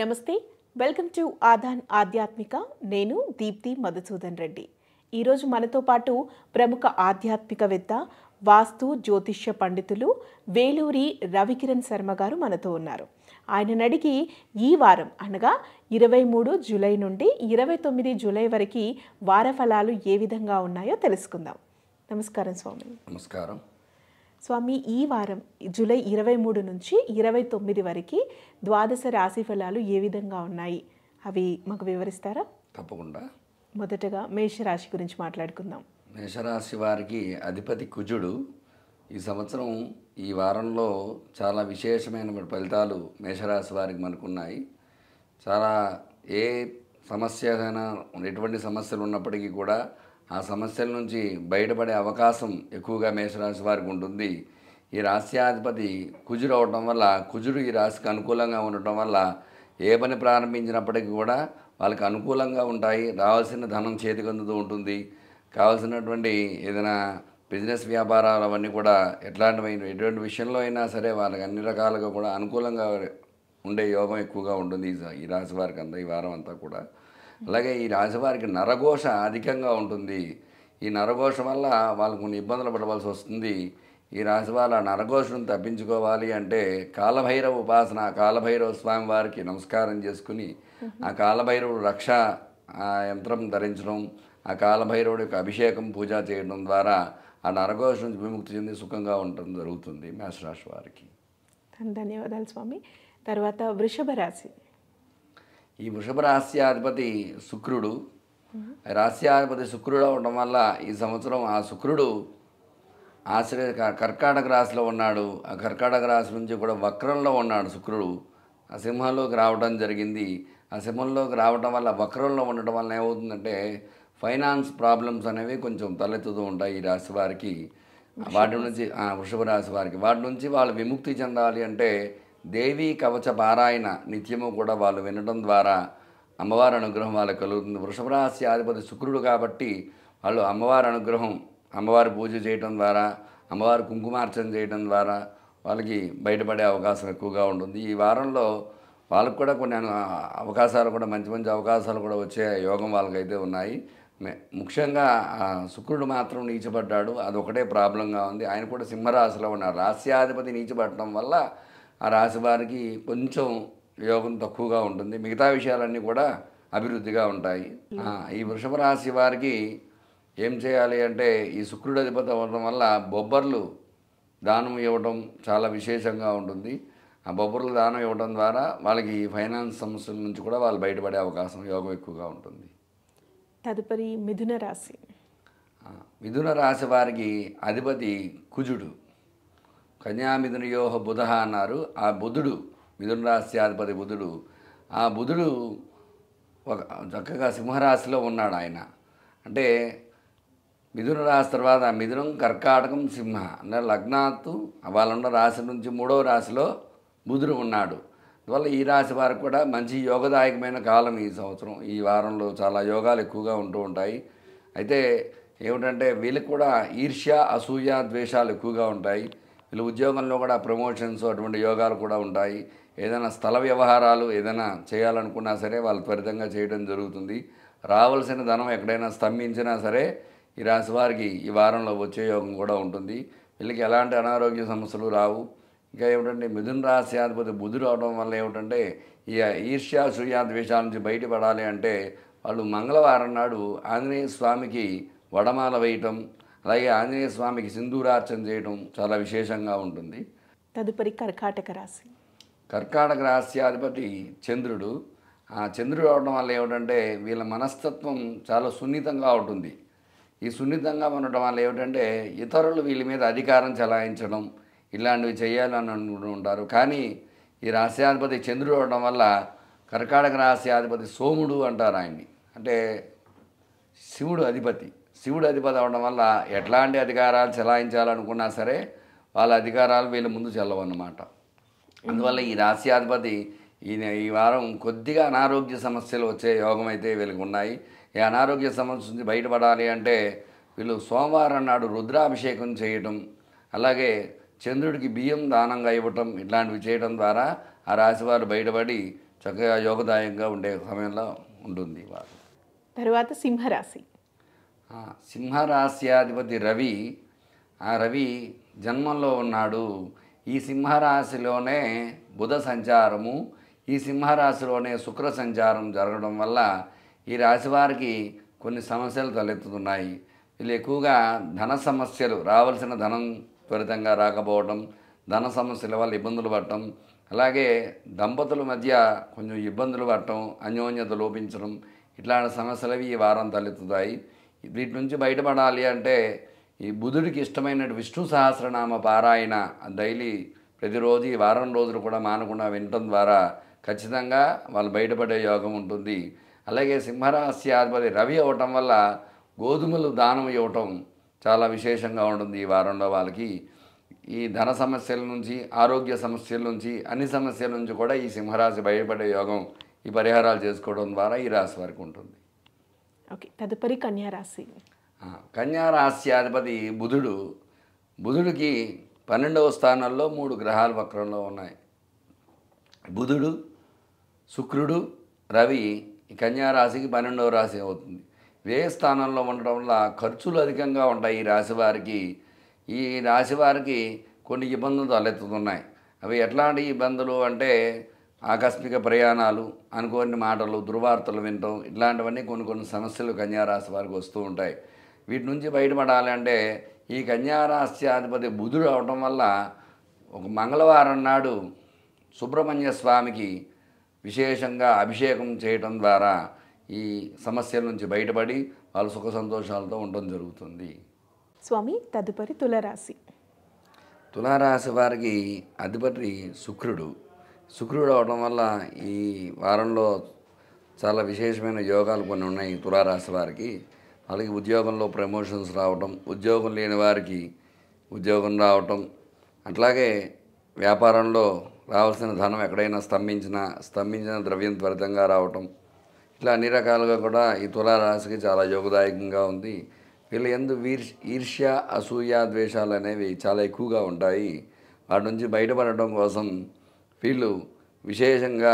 నమస్తే welcome to ఆదాన్ ఆధ్యాత్మిక నేను దీప్తి మధుసూదన్ రెడ్డి ఈరోజు మనతో పాటు ప్రముఖ ఆధ్యాత్మికవేత్త వాస్తు జ్యోతిష్య పండితులు వేలూరి రవికిరణ్ శర్మ గారు మనతో ఉన్నారు ఆయన నడిగి ఈ వారం అనగా ఇరవై మూడు జూలై నుండి ఇరవై తొమ్మిది జూలై వరకు వార ఫలాలు ఏ విధంగా ఉన్నాయో తెలుసుకుందాం నమస్కారం స్వామి నమస్కారం స్వామి ఈ వారం జూలై ఇరవై మూడు నుంచి ఇరవై తొమ్మిది వరకు ద్వాదశ రాశి ఫలాలు ఏ విధంగా ఉన్నాయి అవి మాకు వివరిస్తారా తప్పకుండా మొదటగా మేషరాశి గురించి మాట్లాడుకుందాం మేషరాశి వారికి అధిపతి కుజుడు ఈ సంవత్సరం ఈ వారంలో చాలా విశేషమైన ఫలితాలు మేషరాశి వారికి మనకున్నాయి చాలా ఏ సమస్య ఎటువంటి సమస్యలు ఉన్నప్పటికీ కూడా ఆ సమస్యల నుంచి బయటపడే అవకాశం ఎక్కువగా మేషరాశి వారికి ఉంటుంది ఈ రాశ్యాధిపతి కుజుడు అవటం వల్ల కుజుడు ఈ రాశికి అనుకూలంగా ఉండటం వల్ల ఏ పని ప్రారంభించినప్పటికీ కూడా వాళ్ళకి అనుకూలంగా ఉంటాయి రావాల్సిన ధనం చేతికి అందుతూ ఉంటుంది కావాల్సినటువంటి ఏదైనా బిజినెస్ వ్యాపారాలు అవన్నీ కూడా ఎట్లాంటివి ఎటువంటి విషయంలో అయినా సరే వాళ్ళకి అన్ని రకాలుగా కూడా అనుకూలంగా ఉండే యోగం ఎక్కువగా ఉంటుంది ఈ రాశి వారికి అంతా ఈ వారం అంతా కూడా అలాగే ఈ రాశివారికి నరఘోష అధికంగా ఉంటుంది ఈ నరఘోష వల్ల వాళ్ళు కొన్ని ఇబ్బందులు పడవలసి వస్తుంది ఈ రాశి వాళ్ళ నరఘోషను తప్పించుకోవాలి అంటే కాలభైరవ ఉపాసన కాలభైరవ స్వామి వారికి నమస్కారం చేసుకుని ఆ కాలభైరవుడు రక్ష యంత్రం ధరించడం ఆ కాలభైరవుడి యొక్క అభిషేకం పూజ చేయడం ద్వారా ఆ నరఘోషం నుంచి విముక్తి చెంది సుఖంగా ఉండటం జరుగుతుంది మేషరాశి వారికి ధన్యవాదాలు స్వామి తర్వాత వృషభ రాశి ఈ వృషభ రాశ్యాధిపతి శుక్రుడు రాశ్యాధిపతి శుక్రుడు అవడం వల్ల ఈ సంవత్సరం ఆ శుక్రుడు ఆశ్రయ కర్కాటక రాశిలో ఉన్నాడు ఆ కర్కాటక రాశి నుంచి కూడా వక్రంలో ఉన్నాడు శుక్రుడు ఆ సింహంలోకి రావడం జరిగింది ఆ సింహంలోకి రావడం వల్ల వక్రంలో ఉండటం వల్ల ఏమవుతుందంటే ఫైనాన్స్ ప్రాబ్లమ్స్ అనేవి కొంచెం తలెత్తుతూ ఉంటాయి ఈ రాశి వారికి వాటి నుంచి వృషభ రాశి వారికి వాటి నుంచి వాళ్ళు విముక్తి చెందాలి అంటే దేవీ కవచ పారాయణ నిత్యము కూడా వాళ్ళు వినడం ద్వారా అమ్మవారి అనుగ్రహం వాళ్ళకి కలుగుతుంది వృషభరాశి ఆధిపతి శుక్రుడు కాబట్టి వాళ్ళు అమ్మవారి అనుగ్రహం అమ్మవారి పూజ చేయడం ద్వారా అమ్మవారి కుంకుమార్చన చేయడం ద్వారా వాళ్ళకి బయటపడే అవకాశం ఎక్కువగా ఉంటుంది ఈ వారంలో వాళ్ళకు కూడా కొన్ని అవకాశాలు కూడా మంచి మంచి అవకాశాలు కూడా వచ్చే యోగం వాళ్ళకైతే ఉన్నాయి ముఖ్యంగా శుక్రుడు మాత్రం అది అదొకటే ప్రాబ్లంగా ఉంది ఆయన కూడా సింహరాశిలో ఉన్నారు రాశ్యాధిపతి నీచపడటం వల్ల ఆ రాశి వారికి కొంచెం యోగం తక్కువగా ఉంటుంది మిగతా విషయాలన్నీ కూడా అభివృద్ధిగా ఉంటాయి ఈ వృషభ రాశి వారికి ఏం చేయాలి అంటే ఈ శుక్రుడు అధిపతి అవ్వడం వల్ల బొబ్బర్లు దానం ఇవ్వడం చాలా విశేషంగా ఉంటుంది ఆ బొబ్బర్లు దానం ఇవ్వడం ద్వారా వాళ్ళకి ఫైనాన్స్ సమస్యల నుంచి కూడా వాళ్ళు బయటపడే అవకాశం యోగం ఎక్కువగా ఉంటుంది తదుపరి మిథున రాశి మిథున రాశి వారికి అధిపతి కుజుడు యోహ బుధ అన్నారు ఆ బుధుడు మిథున రాశ్యాధిపతి బుధుడు ఆ బుధుడు ఒక చక్కగా సింహరాశిలో ఉన్నాడు ఆయన అంటే మిథున రాశి తర్వాత మిథునం కర్కాటకం సింహ అంటే లగ్నాత్తు వాళ్ళున్న రాశి నుంచి మూడవ రాశిలో బుధుడు ఉన్నాడు అందువల్ల ఈ రాశి వారికి కూడా మంచి యోగదాయకమైన కాలం ఈ సంవత్సరం ఈ వారంలో చాలా యోగాలు ఎక్కువగా ఉంటూ ఉంటాయి అయితే ఏమిటంటే వీళ్ళకి కూడా ఈర్ష్య అసూయ ద్వేషాలు ఎక్కువగా ఉంటాయి వీళ్ళు ఉద్యోగంలో కూడా ప్రమోషన్స్ అటువంటి యోగాలు కూడా ఉంటాయి ఏదైనా స్థల వ్యవహారాలు ఏదైనా చేయాలనుకున్నా సరే వాళ్ళు త్వరితంగా చేయడం జరుగుతుంది రావాల్సిన ధనం ఎక్కడైనా స్తంభించినా సరే ఈ రాశి వారికి ఈ వారంలో వచ్చే యోగం కూడా ఉంటుంది వీళ్ళకి ఎలాంటి అనారోగ్య సమస్యలు రావు ఇంకా ఏమిటంటే మిథున్ రాశి అధిపతి బుధుడు అవడం వల్ల ఏమిటంటే ఈ ఈర్ష్యా సూర్యా ద్వేషాల నుంచి బయటపడాలి అంటే వాళ్ళు మంగళవారం నాడు ఆంజనేయ స్వామికి వడమాల వేయటం అలాగే ఆంజనేయ స్వామికి సింధూరార్చన చేయడం చాలా విశేషంగా ఉంటుంది తదుపరి కర్కాటక రాశి కర్కాటక రాశ్యాధిపతి చంద్రుడు ఆ చంద్రుడు అవడం వల్ల ఏమిటంటే వీళ్ళ మనస్తత్వం చాలా సున్నితంగా ఉంటుంది ఈ సున్నితంగా ఉండటం వల్ల ఏమిటంటే ఇతరులు వీళ్ళ మీద అధికారం చలాయించడం ఇలాంటివి చేయాలి అని అనుకుంటూ ఉంటారు కానీ ఈ రాశ్యాధిపతి చంద్రుడు అవడం వల్ల కర్కాటక రాశ్యాధిపతి సోముడు అంటారు ఆయన్ని అంటే శివుడు అధిపతి శివుడు అధిపతి అవడం వల్ల ఎట్లాంటి అధికారాలు చెలాయించాలనుకున్నా సరే వాళ్ళ అధికారాలు వీళ్ళ ముందు చెల్లవన్నమాట అందువల్ల ఈ రాశ్యాధిపతి ఈయన ఈ వారం కొద్దిగా అనారోగ్య సమస్యలు వచ్చే యోగం అయితే వీళ్ళకి ఉన్నాయి ఈ అనారోగ్య సమస్య నుంచి బయటపడాలి అంటే వీళ్ళు సోమవారం నాడు రుద్రాభిషేకం చేయటం అలాగే చంద్రుడికి బియ్యం దానంగా ఇవ్వటం ఇట్లాంటివి చేయటం ద్వారా ఆ రాశి వారు బయటపడి చక్కగా యోగదాయంగా ఉండే సమయంలో ఉంటుంది వారు తరువాత సింహరాశి సింహరాశ్యాధిపతి రవి ఆ రవి జన్మంలో ఉన్నాడు ఈ సింహరాశిలోనే బుధ సంచారము ఈ సింహరాశిలోనే శుక్ర సంచారం జరగడం వల్ల ఈ రాశి వారికి కొన్ని సమస్యలు తలెత్తుతున్నాయి వీళ్ళు ఎక్కువగా ధన సమస్యలు రావాల్సిన ధనం త్వరితంగా రాకపోవడం ధన సమస్యల వల్ల ఇబ్బందులు పడటం అలాగే దంపతుల మధ్య కొంచెం ఇబ్బందులు పడటం అన్యోన్యత లోపించడం ఇట్లాంటి సమస్యలు ఈ వారం తలెత్తుతాయి వీటి నుంచి బయటపడాలి అంటే ఈ బుధుడికి ఇష్టమైన విష్ణు సహస్రనామ పారాయణ డైలీ ప్రతిరోజు ఈ వారం రోజులు కూడా మానకుండా వినటం ద్వారా ఖచ్చితంగా వాళ్ళు బయటపడే యోగం ఉంటుంది అలాగే సింహరాశి ఆధిపతి రవి అవ్వటం వల్ల గోధుమలు దానం ఇవ్వటం చాలా విశేషంగా ఉంటుంది ఈ వారంలో వాళ్ళకి ఈ ధన సమస్యల నుంచి ఆరోగ్య సమస్యల నుంచి అన్ని సమస్యల నుంచి కూడా ఈ సింహరాశి బయటపడే యోగం ఈ పరిహారాలు చేసుకోవడం ద్వారా ఈ రాశి వారికి ఉంటుంది ఓకే తదుపరి కన్యారాశి కన్యారాశ్యాధిపతి బుధుడు బుధుడికి పన్నెండవ స్థానంలో మూడు గ్రహాలు వక్రంలో ఉన్నాయి బుధుడు శుక్రుడు రవి ఈ కన్యారాశికి పన్నెండవ రాశి అవుతుంది వ్యయ స్థానంలో ఉండడం వల్ల ఖర్చులు అధికంగా ఉంటాయి ఈ రాశి వారికి ఈ రాశి వారికి కొన్ని ఇబ్బందులు తలెత్తుతున్నాయి అవి ఎట్లాంటి ఇబ్బందులు అంటే ఆకస్మిక ప్రయాణాలు అనుకోని మాటలు దుర్వార్తలు వినటం ఇట్లాంటివన్నీ కొన్ని కొన్ని సమస్యలు కన్యారాశి వారికి వస్తూ ఉంటాయి వీటి నుంచి బయటపడాలంటే ఈ అధిపతి బుధుడు అవటం వల్ల ఒక మంగళవారం నాడు సుబ్రహ్మణ్య స్వామికి విశేషంగా అభిషేకం చేయటం ద్వారా ఈ సమస్యల నుంచి బయటపడి వాళ్ళు సుఖ సంతోషాలతో ఉండడం జరుగుతుంది స్వామి తదుపరి తులరాశి తులారాశి వారికి అధిపతి శుక్రుడు శుక్రుడు అవడం వల్ల ఈ వారంలో చాలా విశేషమైన యోగాలు కొన్ని ఉన్నాయి తులారాశి వారికి అలాగే ఉద్యోగంలో ప్రమోషన్స్ రావటం ఉద్యోగం లేని వారికి ఉద్యోగం రావటం అట్లాగే వ్యాపారంలో రావాల్సిన ధనం ఎక్కడైనా స్తంభించిన స్తంభించిన ద్రవ్యం త్వరితంగా రావటం ఇట్లా అన్ని రకాలుగా కూడా ఈ తులారాశికి చాలా యోగదాయకంగా ఉంది వీళ్ళ ఎందు వీర్ ఈర్ష్య అసూయ ద్వేషాలు అనేవి చాలా ఎక్కువగా ఉంటాయి వాటి నుంచి బయటపడటం కోసం వీళ్ళు విశేషంగా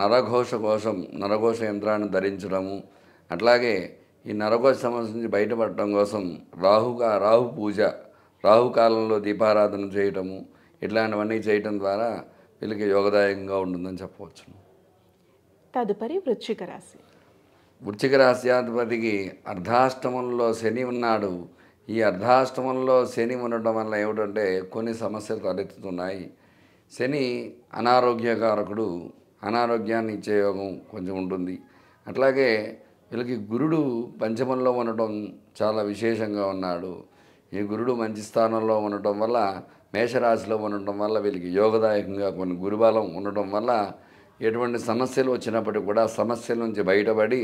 నరఘోష కోసం నరఘోష యంత్రాన్ని ధరించడము అట్లాగే ఈ నరఘోష సమస్య నుంచి బయటపడటం కోసం రాహుగా రాహు పూజ రాహుకాలంలో దీపారాధన చేయటము ఇట్లాంటివన్నీ చేయటం ద్వారా వీళ్ళకి యోగదాయకంగా ఉంటుందని చెప్పవచ్చు తదుపరి వృచ్చిక రాశి రాశి అధిపతికి అర్ధాష్టమంలో శని ఉన్నాడు ఈ అర్ధాష్టమంలో శని ఉండటం వల్ల ఏమిటంటే కొన్ని సమస్యలు తలెత్తుతున్నాయి శని అనారోగ్యకారకుడు అనారోగ్యాన్ని ఇచ్చే యోగం కొంచెం ఉంటుంది అట్లాగే వీళ్ళకి గురుడు పంచమంలో ఉండటం చాలా విశేషంగా ఉన్నాడు ఈ గురుడు మంచి స్థానంలో ఉండటం వల్ల మేషరాశిలో ఉండటం వల్ల వీళ్ళకి యోగదాయకంగా కొన్ని గురుబలం ఉండటం వల్ల ఎటువంటి సమస్యలు వచ్చినప్పటికీ కూడా సమస్యల నుంచి బయటపడి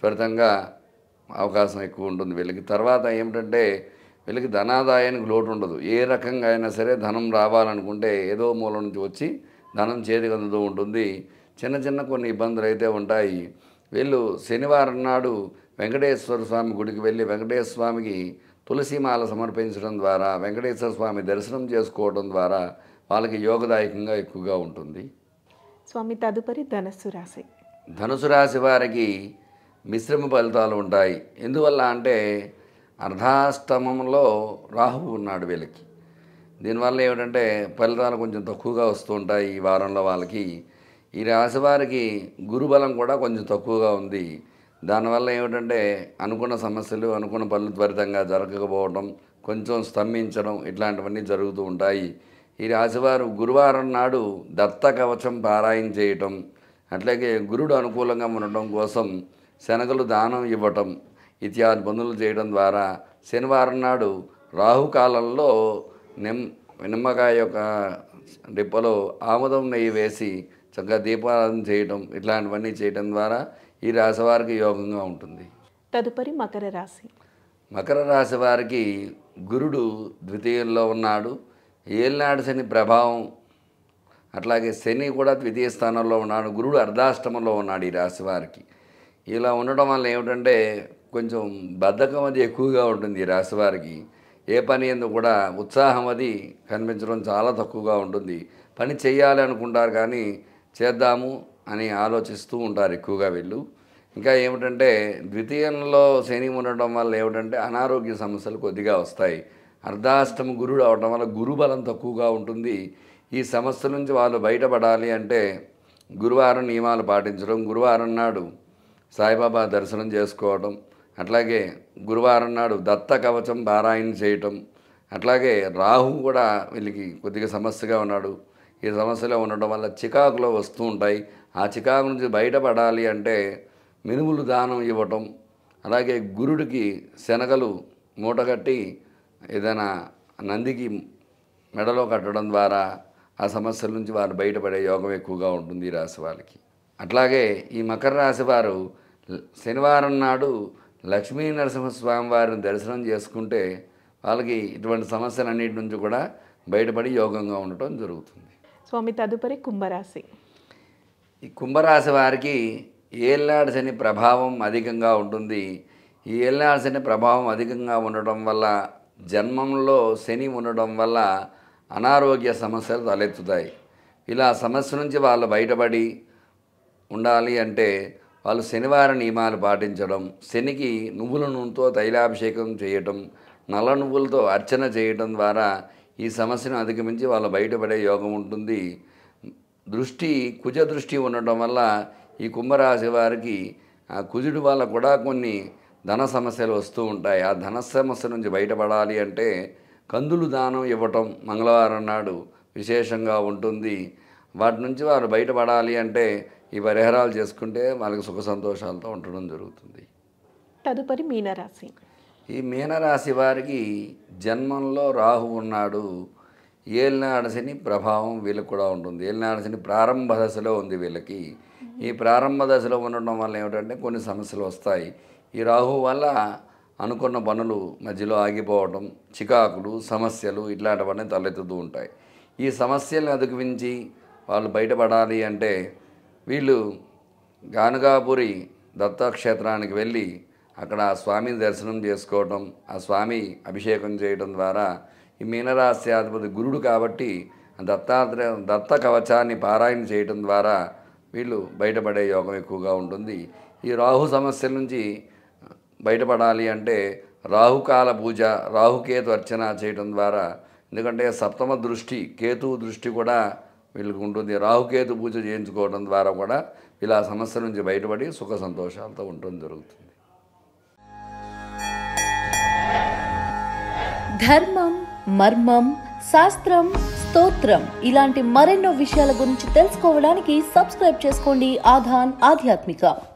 త్వరితంగా అవకాశం ఎక్కువ ఉంటుంది వీళ్ళకి తర్వాత ఏమిటంటే వీళ్ళకి ధనాదాయానికి లోటు ఉండదు ఏ రకంగా అయినా సరే ధనం రావాలనుకుంటే ఏదో మూలం నుంచి వచ్చి ధనం చేతికందుతూ ఉంటుంది చిన్న చిన్న కొన్ని ఇబ్బందులు అయితే ఉంటాయి వీళ్ళు శనివారం నాడు వెంకటేశ్వర స్వామి గుడికి వెళ్ళి వెంకటేశ్వర స్వామికి తులసిమాల సమర్పించడం ద్వారా వెంకటేశ్వర స్వామి దర్శనం చేసుకోవడం ద్వారా వాళ్ళకి యోగదాయకంగా ఎక్కువగా ఉంటుంది స్వామి తదుపరి ధనుసు రాశి ధనుసు రాశి వారికి మిశ్రమ ఫలితాలు ఉంటాయి ఎందువల్ల అంటే అర్ధాష్టమంలో రాహువు ఉన్నాడు వీళ్ళకి దీనివల్ల ఏమిటంటే ఫలితాలు కొంచెం తక్కువగా వస్తూ ఉంటాయి ఈ వారంలో వాళ్ళకి ఈ రాశి వారికి గురుబలం కూడా కొంచెం తక్కువగా ఉంది దానివల్ల ఏమిటంటే అనుకున్న సమస్యలు అనుకున్న పనులు త్వరితంగా జరగకపోవడం కొంచెం స్తంభించడం ఇట్లాంటివన్నీ జరుగుతూ ఉంటాయి ఈ రాశివారు గురువారం నాడు దత్త కవచం పారాయణ చేయటం అట్లాగే గురుడు అనుకూలంగా ఉండటం కోసం శనగలు దానం ఇవ్వటం ఇత్యాది పనులు చేయడం ద్వారా శనివారం నాడు రాహుకాలంలో నిమ్ నిమ్మకాయ యొక్క డిప్పలో ఆముదం నెయ్యి వేసి చక్కగా దీపారాధన చేయడం ఇట్లాంటివన్నీ చేయడం ద్వారా ఈ రాశి వారికి యోగంగా ఉంటుంది తదుపరి మకర రాశి మకర రాశి వారికి గురుడు ద్వితీయంలో ఉన్నాడు ఏలినాడు శని ప్రభావం అట్లాగే శని కూడా ద్వితీయ స్థానంలో ఉన్నాడు గురుడు అర్ధాష్టమంలో ఉన్నాడు ఈ రాశి వారికి ఇలా ఉండడం వల్ల ఏమిటంటే కొంచెం బద్ధకం అది ఎక్కువగా ఉంటుంది ఈ రాశివారికి ఏ పని ఎందుకు కూడా ఉత్సాహం అది కనిపించడం చాలా తక్కువగా ఉంటుంది పని చేయాలి అనుకుంటారు కానీ చేద్దాము అని ఆలోచిస్తూ ఉంటారు ఎక్కువగా వీళ్ళు ఇంకా ఏమిటంటే ద్వితీయంలో శని ఉండటం వల్ల ఏమిటంటే అనారోగ్య సమస్యలు కొద్దిగా వస్తాయి అర్ధాష్టమ గురుడు అవడం వల్ల గురుబలం తక్కువగా ఉంటుంది ఈ సమస్య నుంచి వాళ్ళు బయటపడాలి అంటే గురువారం నియమాలు పాటించడం గురువారం నాడు సాయిబాబా దర్శనం చేసుకోవడం అట్లాగే గురువారం నాడు దత్త కవచం పారాయణ చేయటం అట్లాగే రాహు కూడా వీళ్ళకి కొద్దిగా సమస్యగా ఉన్నాడు ఈ సమస్యలో ఉండడం వల్ల చికాకులో వస్తూ ఉంటాయి ఆ చికాకు నుంచి బయటపడాలి అంటే మినుములు దానం ఇవ్వటం అలాగే గురుడికి శనగలు మూటగట్టి ఏదైనా నందికి మెడలో కట్టడం ద్వారా ఆ సమస్యల నుంచి వారు బయటపడే యోగం ఎక్కువగా ఉంటుంది ఈ రాశి వాళ్ళకి అట్లాగే ఈ మకర రాశి వారు శనివారం నాడు లక్ష్మీ నరసింహస్వామి వారిని దర్శనం చేసుకుంటే వాళ్ళకి ఇటువంటి సమస్యలన్నిటి నుంచి కూడా బయటపడి యోగంగా ఉండటం జరుగుతుంది స్వామి తదుపరి కుంభరాశి ఈ కుంభరాశి వారికి ఏళ్ళాడు శని ప్రభావం అధికంగా ఉంటుంది ఈ ఏళ్ళాడు శని ప్రభావం అధికంగా ఉండటం వల్ల జన్మంలో శని ఉండటం వల్ల అనారోగ్య సమస్యలు తలెత్తుతాయి ఇలా సమస్య నుంచి వాళ్ళు బయటపడి ఉండాలి అంటే వాళ్ళు శనివార నియమాలు పాటించడం శనికి నువ్వుల నూనెతో తైలాభిషేకం చేయటం నల్ల నువ్వులతో అర్చన చేయటం ద్వారా ఈ సమస్యను అధిగమించి వాళ్ళు బయటపడే యోగం ఉంటుంది దృష్టి కుజ దృష్టి ఉండటం వల్ల ఈ కుంభరాశి వారికి ఆ కుజుడు వల్ల కూడా కొన్ని ధన సమస్యలు వస్తూ ఉంటాయి ఆ ధన సమస్య నుంచి బయటపడాలి అంటే కందులు దానం ఇవ్వటం మంగళవారం నాడు విశేషంగా ఉంటుంది వాటి నుంచి వారు బయటపడాలి అంటే ఈ పరిహారాలు చేసుకుంటే మనకు సుఖ సంతోషాలతో ఉండడం జరుగుతుంది తదుపరి మీనరాశి ఈ మీనరాశి వారికి జన్మంలో రాహు ఉన్నాడు ఏలినాడశని ప్రభావం వీళ్ళకి కూడా ఉంటుంది ఏలినాడశని ప్రారంభ దశలో ఉంది వీళ్ళకి ఈ ప్రారంభ దశలో ఉండడం వల్ల ఏమిటంటే కొన్ని సమస్యలు వస్తాయి ఈ రాహు వల్ల అనుకున్న పనులు మధ్యలో ఆగిపోవడం చికాకులు సమస్యలు ఇట్లాంటివన్నీ తలెత్తుతూ ఉంటాయి ఈ సమస్యలను అధిగమించి వాళ్ళు బయటపడాలి అంటే వీళ్ళు గానుగాపురి దత్తక్షేత్రానికి వెళ్ళి అక్కడ ఆ స్వామిని దర్శనం చేసుకోవటం ఆ స్వామి అభిషేకం చేయడం ద్వారా ఈ మీనరాశ్యాధిపతి గురుడు కాబట్టి దత్తాత్రేయ దత్త కవచాన్ని పారాయణ చేయటం ద్వారా వీళ్ళు బయటపడే యోగం ఎక్కువగా ఉంటుంది ఈ రాహు సమస్యల నుంచి బయటపడాలి అంటే రాహుకాల పూజ రాహుకేతు అర్చన చేయటం ద్వారా ఎందుకంటే సప్తమ దృష్టి కేతు దృష్టి కూడా వీళ్ళకి ఉంటుంది రాహుకేతు పూజ చేయించుకోవడం ద్వారా కూడా ఇలా సమస్య నుంచి బయటపడి సుఖ సంతోషాలతో ఉండటం జరుగుతుంది ధర్మం మర్మం శాస్త్రం స్తోత్రం ఇలాంటి మరెన్నో విషయాల గురించి తెలుసుకోవడానికి సబ్స్క్రైబ్ చేసుకోండి ఆధాన్ ఆధ్యాత్మిక